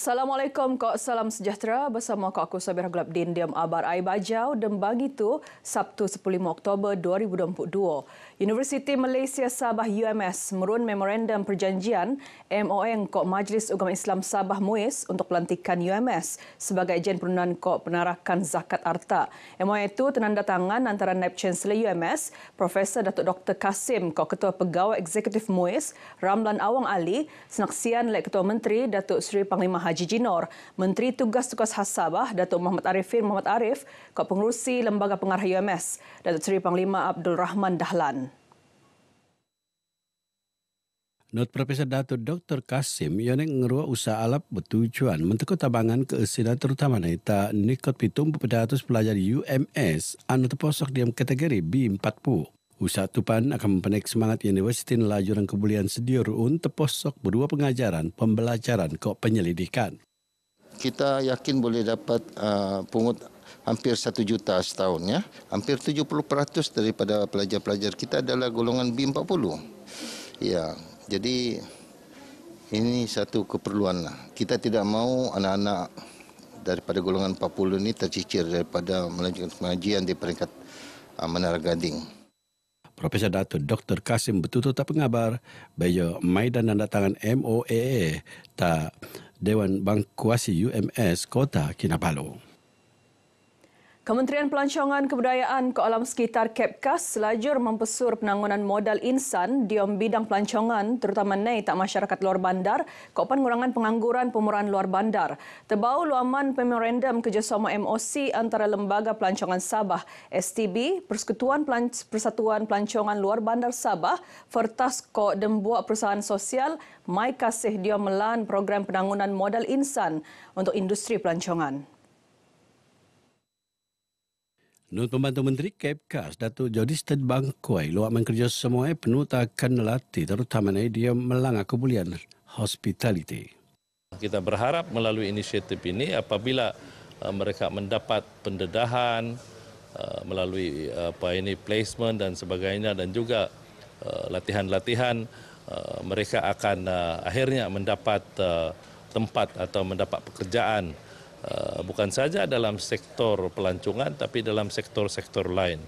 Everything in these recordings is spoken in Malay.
Assalamualaikum, kok salam sejahtera bersama kok aku Sabir Din Diam Abar Ai Bajau dan bagi tu Sabtu 15 Oktober 2022. Universiti Malaysia Sabah UMS merun memorandum perjanjian MOM kok Majlis Ugama Islam Sabah MUIS untuk pelantikan UMS sebagai ejen perundangan kok penarakan zakat harta. MOM itu tenanda tangan antara Naib Chancellor UMS, Profesor Datuk Dr. Kasim, kok Ketua Pegawai Eksekutif MUIS, Ramlan Awang Ali, senaksian oleh Ketua Menteri Datuk Seri Panglima Haji Jinor, Menteri Tugas-Tugas Hasabah Datuk Muhammad Arifin Muhammad Arif, Kuat Pengurusi Lembaga Pengarah UMS, Datuk Seri Panglima Abdul Rahman Dahlan. Not Profesor Datuk Dr. Kasim yang nak ngeruak usaha alap bertujuan mentukar tabangan ke usaha terutama naita nikot pitung pedatus pelajar UMS anu terposok diam kategori B40. Usat Tupan akan mempenek semangat Universiti Nelajuran Kebulian sedior untuk posok berdua pengajaran, pembelajaran, kok penyelidikan. Kita yakin boleh dapat uh, pungut hampir satu juta setahun ya. Hampir 70% daripada pelajar-pelajar kita adalah golongan B40. Ya, jadi ini satu keperluan lah. Kita tidak mau anak-anak daripada golongan 40 ini tercicir daripada melanjutkan pengajian di peringkat uh, Menara Gading. Profesor Dato Dr. Kasim betul-betul tak pengabar bayo Maidan dan datangan MOAA tak Dewan Bangkuasi UMS Kota Kinabalu. Kementerian Pelancongan Kebudayaan ke Alam Sekitar Kepkas selajur mempesur penanggungan modal insan di bidang pelancongan terutama nei tak masyarakat luar bandar ke pengurangan pengangguran pemurahan luar bandar. Terbau luaman pemerendam kerjasama MOC antara Lembaga Pelancongan Sabah, STB, Persekutuan Pelan Persatuan Pelancongan Luar Bandar Sabah, Fertas Ko Dembuak Perusahaan Sosial, Mai Kasih Dia Melan Program Penanggungan Modal Insan untuk Industri Pelancongan. Menurut Pembantu Menteri Kepkas, Datuk Jodisten Bangkuai, luar mengkerja semua penuh takkan latih terutama dia melanggar kebulian hospitality. Kita berharap melalui inisiatif ini apabila uh, mereka mendapat pendedahan uh, melalui uh, apa ini placement dan sebagainya dan juga latihan-latihan mereka akan akhirnya mendapat tempat atau mendapat pekerjaan. Eh, bukan saja dalam sektor pelancongan tapi dalam sektor-sektor lain.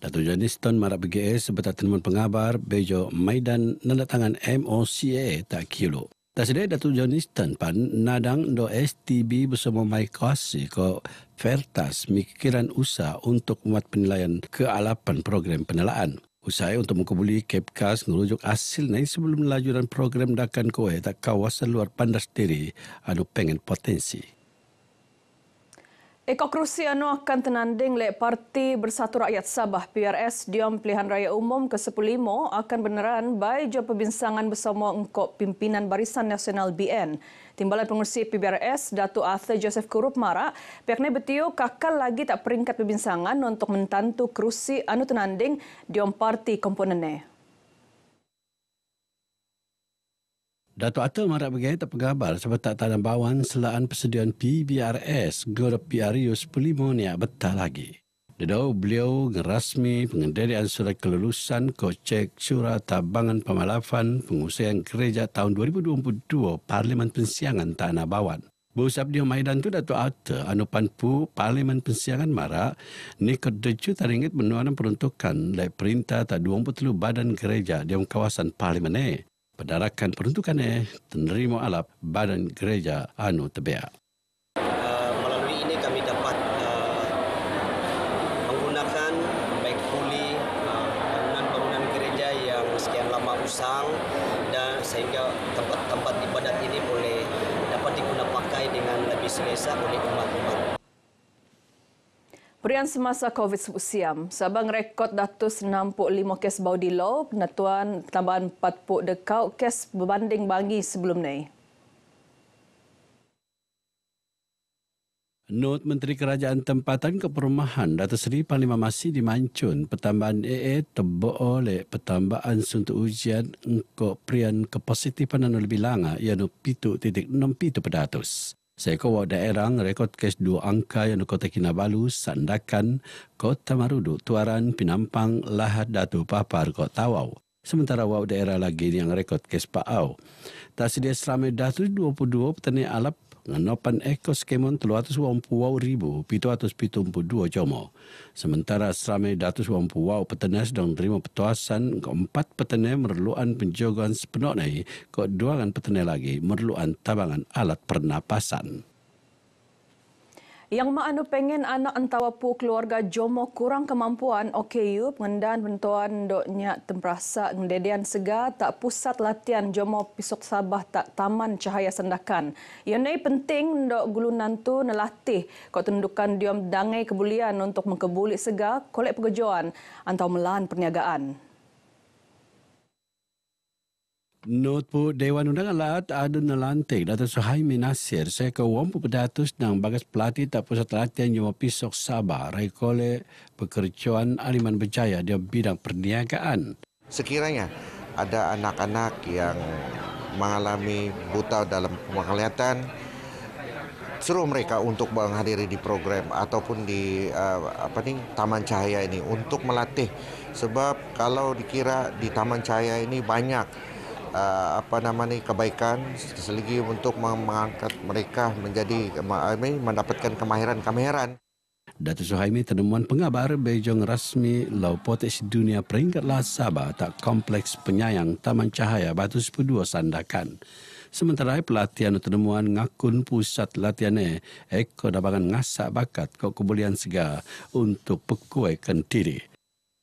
Datu Janiston marak BGS beta temuan pengabar Bejo Maidan nanda tangan MOCA tak kilo. Tak sedaya Datu Janiston pan nadang do STB bersama Mai Kwasi ko Fertas mikiran usaha untuk membuat penilaian kealapan program penelaan. Usai untuk mengkubuli Kepkas ngelujuk hasil naik sebelum lajuran program dakan kue tak kawasan luar pandas diri anu pengen potensi. Eko kerusi anu akan tenanding oleh Parti Bersatu Rakyat Sabah PRS di Pilihan Raya Umum ke-15 akan beneran baik jauh pembincangan bersama engkau pimpinan Barisan Nasional BN. Timbalan pengurusi PBRS Datu Arthur Joseph Kurup Mara, pihaknya betio kakal lagi tak peringkat perbincangan untuk mentantu kerusi anu tenanding Diam Parti komponennya. Datuk Atul Marat Begai tak pengabar sebab tak tanam bawan selaan persediaan PBRS Gora Piarius Pulimonia betah lagi. Dedau beliau ngerasmi pengendalian surat kelulusan kocek surat tabangan pemalafan pengusian gereja tahun 2022 Parlimen Pensiangan Tanah Bawan. Berusap dia maidan tu Datuk Atul anupan pu Parlimen Pensiangan Marak ni kedeju taringit menuanan peruntukan lai perintah tak 20 badan gereja di kawasan Parlimen ni. Eh pendarakan peruntukan eh penerima alap badan gereja anu tebiak. Ah, ah, ah, dan sehingga tempat-tempat ibadat ini boleh dapat digunakan pakai dengan lebih selesa oleh umat-umat. Perian semasa COVID-19, Sabang rekod 165 kes bau di law, penatuan tambahan 40 dekau kes berbanding bagi sebelum ini. Not Menteri Kerajaan Tempatan Keperumahan Datuk Seri Panglima Masih dimancun pertambahan AA tebo oleh pertambahan suntuk ujian untuk prian kepositifan dan lebih langa iaitu 7.67 pedatus. Saya kawa daerah rekod kes dua angka yang di Kota Kinabalu, Sandakan, Kota Marudu, Tuaran, Pinampang, Lahat, Datu, Papar, Kota Tawau. Sementara wau daerah lagi yang rekod kes Pa'au. Tak sedia seramai Datu 22 petani alap ngenopan ekos kemon 320,772 jomo. Sementara serame 120 petenas dan terima petuasan empat petenai merluan penjagaan sepenuhnya ke duangan petenai lagi merluan tabangan alat pernapasan. Yang mak anu pengen anak antawa pu keluarga Jomo kurang kemampuan okey yuk pengendan bentuan doknya temprasa ngededian sega tak pusat latihan Jomo pisok Sabah tak taman cahaya sendakan. Yang ini penting dok gulu nantu nelatih kau tundukan diom dangai kebulian untuk mengkebuli sega kolek pekerjaan atau melahan perniagaan. Notebook Dewan Undangan Laut ada Nelantik Dr. Suhaimi Nasir saya ke Wampu Pedatus dan bagas pelatih tak pusat latihan Jawa Pisok Sabah Rekole Pekerjaan Aliman Berjaya di bidang perniagaan. Sekiranya ada anak-anak yang mengalami buta dalam penglihatan, suruh mereka untuk menghadiri di program ataupun di uh, apa nih Taman Cahaya ini untuk melatih sebab kalau dikira di Taman Cahaya ini banyak uh, apa nama ni kebaikan selagi untuk mengangkat mereka menjadi uh, mendapatkan kemahiran kemahiran. Datuk Suhaimi temuan pengabar beijing rasmi Low Potage Dunia Peringkat Las Sabah tak kompleks penyayang Taman Cahaya Batu 12 Sandakan. Sementara pelatihan temuan ngakun pusat latihan Eko dapatkan Ngasak Bakat Kok Kebulian Segar untuk pekuai kendiri. diri.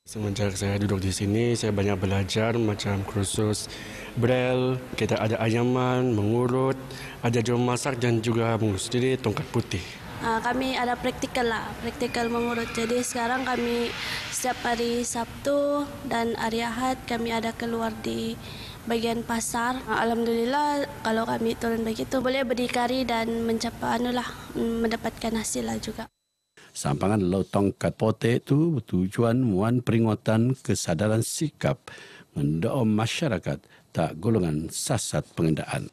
Semenjak saya duduk di sini, saya banyak belajar macam kursus Braille, kita ada ayaman, mengurut, ada jom masak dan juga mengurus diri tongkat putih. Ah, kami ada praktikal lah, praktikal mengurut. Jadi sekarang kami setiap hari Sabtu dan hari Ahad kami ada keluar di bagian pasar. Ah, Alhamdulillah kalau kami turun begitu boleh berdikari dan mencapai anulah mm, mendapatkan hasil lah juga. Sampangan Laut Tongkat pote itu bertujuan muan peringatan kesadaran sikap mendoa masyarakat tak golongan sasat pengendaan.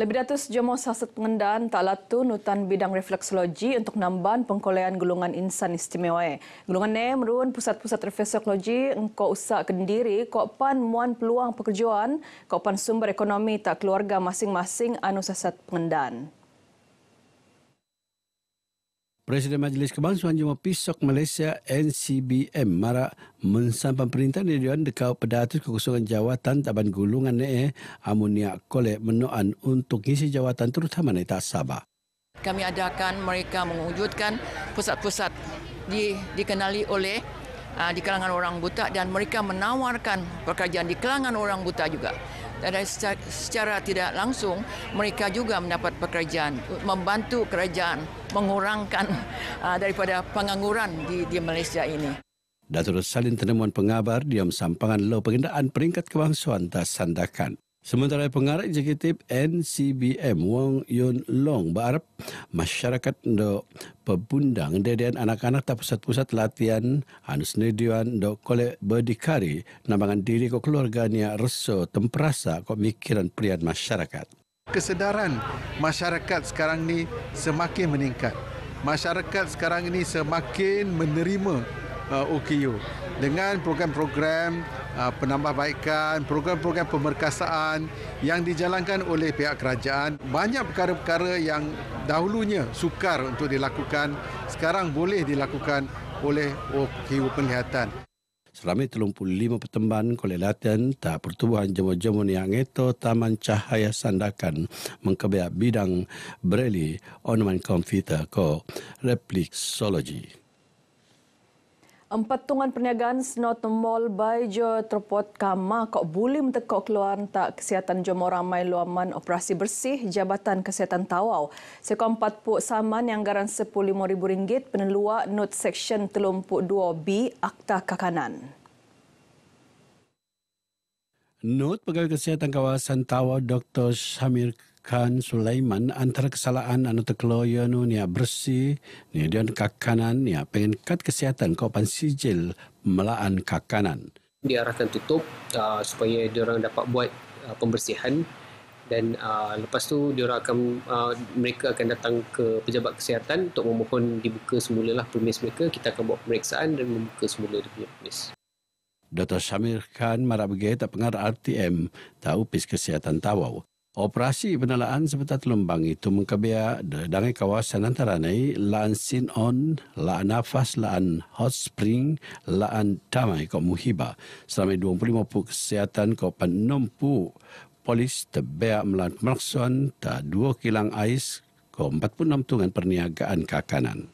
Lebih datus jomo sasat pengendaan tak latu nutan bidang refleksologi untuk nambahan pengkolean golongan insan istimewa. Golongan ne merun pusat-pusat refleksologi engko usah kendiri ko pan muan peluang pekerjaan, ko pan sumber ekonomi tak keluarga masing-masing anu sasat pengendaan. Presiden Majlis Kebangsaan Jema Pisok Malaysia NCBM mara mensampan perintah di Dewan Dekau Pedatus Kekosongan Jawatan Taban Gulungan Nee eh, Amunia Kole Menoan untuk isi jawatan terutama di Sabah. Kami adakan mereka mewujudkan pusat-pusat di, dikenali oleh uh, di kalangan orang buta dan mereka menawarkan pekerjaan di kalangan orang buta juga. Dan secara, secara tidak langsung mereka juga mendapat pekerjaan membantu kerajaan mengurangkan uh, daripada pengangguran di, di Malaysia ini. Datuk Salim Tenemuan Pengabar Diam Sampangan Law Pengendaan Peringkat Kebangsaan Tas Sandakan. Sementara pengarah eksekutif NCBM Wong Yun Long berharap masyarakat untuk pembundang dan anak-anak tak pusat-pusat latihan anus nedian untuk kolek berdikari nambangan diri ko keluarganya reso temperasa ko mikiran perian masyarakat. Kesedaran masyarakat sekarang ni semakin meningkat. Masyarakat sekarang ini semakin menerima Uh, OKU dengan program-program uh, penambahbaikan, program-program pemerkasaan yang dijalankan oleh pihak kerajaan. Banyak perkara-perkara yang dahulunya sukar untuk dilakukan sekarang boleh dilakukan oleh OKU penglihatan. Selama 35 pertemban kolej latihan tak pertubuhan jemun-jemun yang itu taman cahaya sandakan mengkebiak bidang breli onman komputer ko replik Empatungan perniagaan Snot Mall Baijo terpot kama kok boleh mentekok keluar tak kesihatan jomo ramai luaman operasi bersih Jabatan Kesihatan Tawau. Sekolah empat puk saman yang garan RM15,000 penelua not section telumpuk 2B Akta Kakanan. Not Pegawai Kesihatan Kawasan Tawau Dr. Samir kan Sulaiman antara kesalahan anu terkeloyo nu nia bersih ni dia kakanan nia pengen kat kesihatan kau pan sijil melaan kakanan diarahkan tutup uh, supaya dia orang dapat buat uh, pembersihan dan uh, lepas tu orang akan uh, mereka akan datang ke pejabat kesihatan untuk memohon dibuka semula lah permis mereka kita akan buat pemeriksaan dan membuka semula dia punya permis Dr. Syamir Khan marah begitu tak pengar RTM tahu pis kesihatan Tawau. Operasi penalaan sebetar telumbang itu mengkabia dari kawasan antara ini laan sin on, laan nafas, laan hot spring, laan tamai kau muhibah. Selama 25 puluh kesihatan kau penumpu polis tebeak melan melakson tak dua kilang ais kau empat 46 tungan perniagaan kakanan.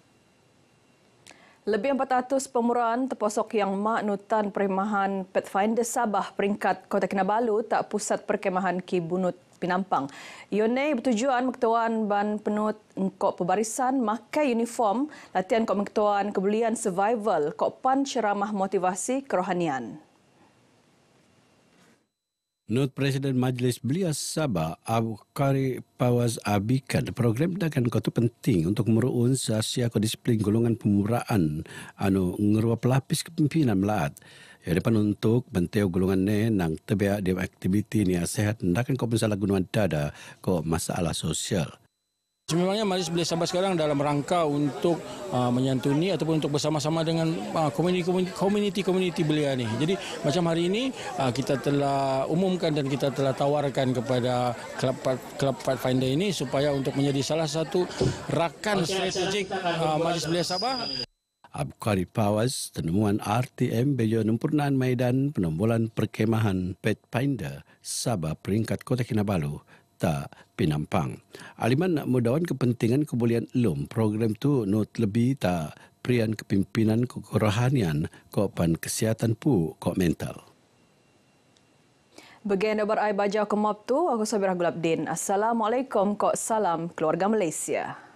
Lebih 400 pemuruan terposok yang maknutan perkhidmahan Pathfinder Sabah peringkat Kota Kinabalu tak pusat perkhidmahan Kibunut Pinampang. Yone bertujuan mengketuan ban penut engkau pebarisan makai uniform latihan kau mengketuan kebelian survival kau pan ceramah motivasi kerohanian. Menurut Presiden Majlis Belia Sabah, Abukari Pawaz Abikan, program dagang kau itu penting untuk meruun sasya kodisiplin golongan pemuraan anu ngeruap lapis kepimpinan melaat. Ya, depan untuk bentuk gulungan ni nang tebiak dia aktiviti ni sehat. Tak kan kau pun salah gunungan dada kau masalah sosial. memangnya majlis belia sampai sekarang dalam rangka untuk uh, menyantuni ataupun untuk bersama-sama dengan komuniti-komuniti uh, belia ini. Jadi macam hari ini uh, kita telah umumkan dan kita telah tawarkan kepada klub finder ini supaya untuk menjadi salah satu rakan okay, strategik uh, majlis belia Sabah. Abkari Pawas, penemuan RTM Bejo Nempurnaan Maidan Penombolan Perkemahan pet Pathfinder Sabah Peringkat Kota Kinabalu tak pinampang. Aliman nak mudawan kepentingan kebolehan elum program tu not lebih tak prian kepimpinan kekurahanian kopan kesihatan pu kok mental. Bagian nombor saya baca kemab tu, aku Sabirah Gulabdin. Assalamualaikum, kok salam keluarga Malaysia.